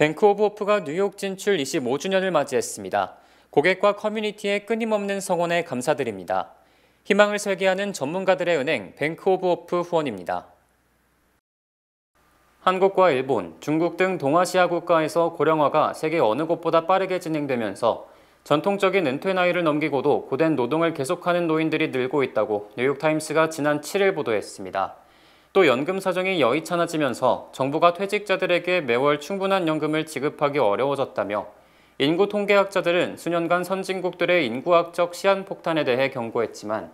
뱅크 오브 오프가 뉴욕 진출 25주년을 맞이했습니다. 고객과 커뮤니티의 끊임없는 성원에 감사드립니다. 희망을 설계하는 전문가들의 은행 뱅크 오브 오프 후원입니다. 한국과 일본, 중국 등 동아시아 국가에서 고령화가 세계 어느 곳보다 빠르게 진행되면서 전통적인 은퇴 나이를 넘기고도 고된 노동을 계속하는 노인들이 늘고 있다고 뉴욕타임스가 지난 7일 보도했습니다. 또 연금 사정이 여의찮아지면서 정부가 퇴직자들에게 매월 충분한 연금을 지급하기 어려워졌다며 인구 통계학자들은 수년간 선진국들의 인구학적 시한폭탄에 대해 경고했지만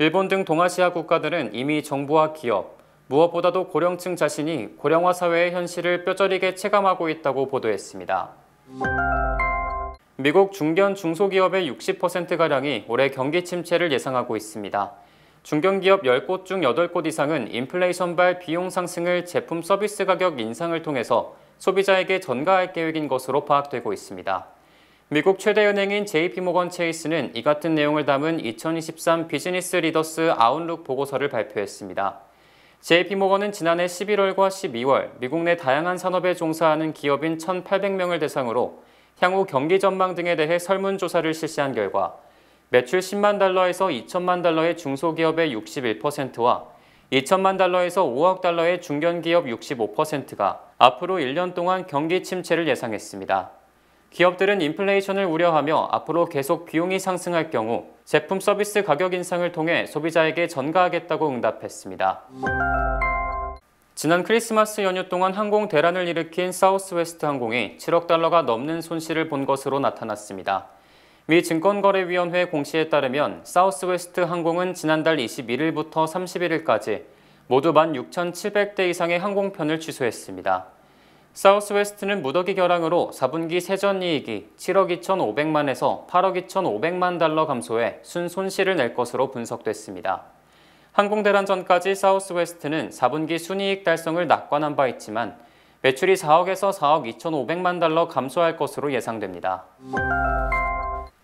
일본 등 동아시아 국가들은 이미 정부와 기업, 무엇보다도 고령층 자신이 고령화 사회의 현실을 뼈저리게 체감하고 있다고 보도했습니다. 미국 중견 중소기업의 60%가량이 올해 경기 침체를 예상하고 있습니다. 중견기업 10곳 중 8곳 이상은 인플레이션발 비용 상승을 제품 서비스 가격 인상을 통해서 소비자에게 전가할 계획인 것으로 파악되고 있습니다. 미국 최대 은행인 JP모건 체이스는 이 같은 내용을 담은 2023 비즈니스 리더스 아웃룩 보고서를 발표했습니다. JP모건은 지난해 11월과 12월 미국 내 다양한 산업에 종사하는 기업인 1,800명을 대상으로 향후 경기 전망 등에 대해 설문조사를 실시한 결과 매출 10만 달러에서 2천만 달러의 중소기업의 61%와 2천만 달러에서 5억 달러의 중견기업 65%가 앞으로 1년 동안 경기 침체를 예상했습니다. 기업들은 인플레이션을 우려하며 앞으로 계속 비용이 상승할 경우 제품 서비스 가격 인상을 통해 소비자에게 전가하겠다고 응답했습니다. 지난 크리스마스 연휴 동안 항공 대란을 일으킨 사우스웨스트 항공이 7억 달러가 넘는 손실을 본 것으로 나타났습니다. 미 증권거래위원회 공시에 따르면 사우스웨스트 항공은 지난달 21일부터 31일까지 모두 16,700대 이상의 항공편을 취소했습니다. 사우스웨스트는 무더기 결항으로 4분기 세전이익이 7억 2,500만에서 8억 2,500만 달러 감소해 순 손실을 낼 것으로 분석됐습니다. 항공대란 전까지 사우스웨스트는 4분기 순이익 달성을 낙관한 바 있지만 매출이 4억에서 4억 2,500만 달러 감소할 것으로 예상됩니다.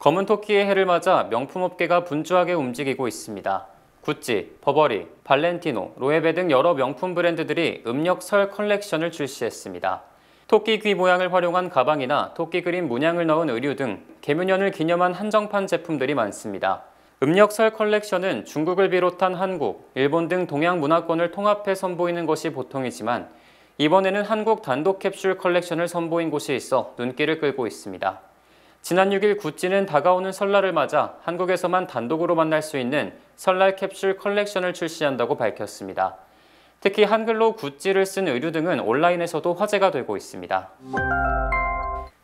검은 토끼의 해를 맞아 명품 업계가 분주하게 움직이고 있습니다. 구찌, 버버리, 발렌티노, 로에베 등 여러 명품 브랜드들이 음력 설 컬렉션을 출시했습니다. 토끼 귀 모양을 활용한 가방이나 토끼 그림 문양을 넣은 의류 등 개묘년을 기념한 한정판 제품들이 많습니다. 음력 설 컬렉션은 중국을 비롯한 한국, 일본 등 동양 문화권을 통합해 선보이는 것이 보통이지만 이번에는 한국 단독 캡슐 컬렉션을 선보인 곳이 있어 눈길을 끌고 있습니다. 지난 6일 구찌는 다가오는 설날을 맞아 한국에서만 단독으로 만날 수 있는 설날 캡슐 컬렉션을 출시한다고 밝혔습니다. 특히 한글로 구찌를 쓴 의류 등은 온라인에서도 화제가 되고 있습니다.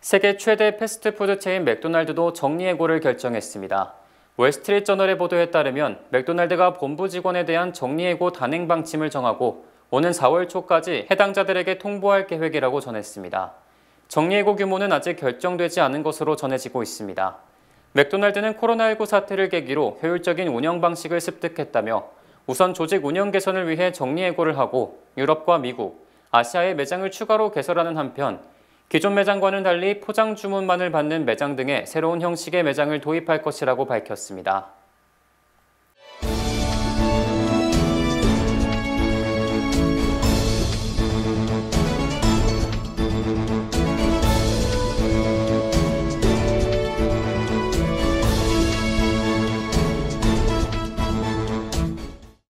세계 최대 패스트푸드 체인 맥도날드도 정리해고를 결정했습니다. 웨스트리트저널의 보도에 따르면 맥도날드가 본부 직원에 대한 정리해고 단행 방침을 정하고 오는 4월 초까지 해당자들에게 통보할 계획이라고 전했습니다. 정리해고 규모는 아직 결정되지 않은 것으로 전해지고 있습니다. 맥도날드는 코로나19 사태를 계기로 효율적인 운영 방식을 습득했다며 우선 조직 운영 개선을 위해 정리해고를 하고 유럽과 미국, 아시아에 매장을 추가로 개설하는 한편 기존 매장과는 달리 포장 주문만을 받는 매장 등의 새로운 형식의 매장을 도입할 것이라고 밝혔습니다.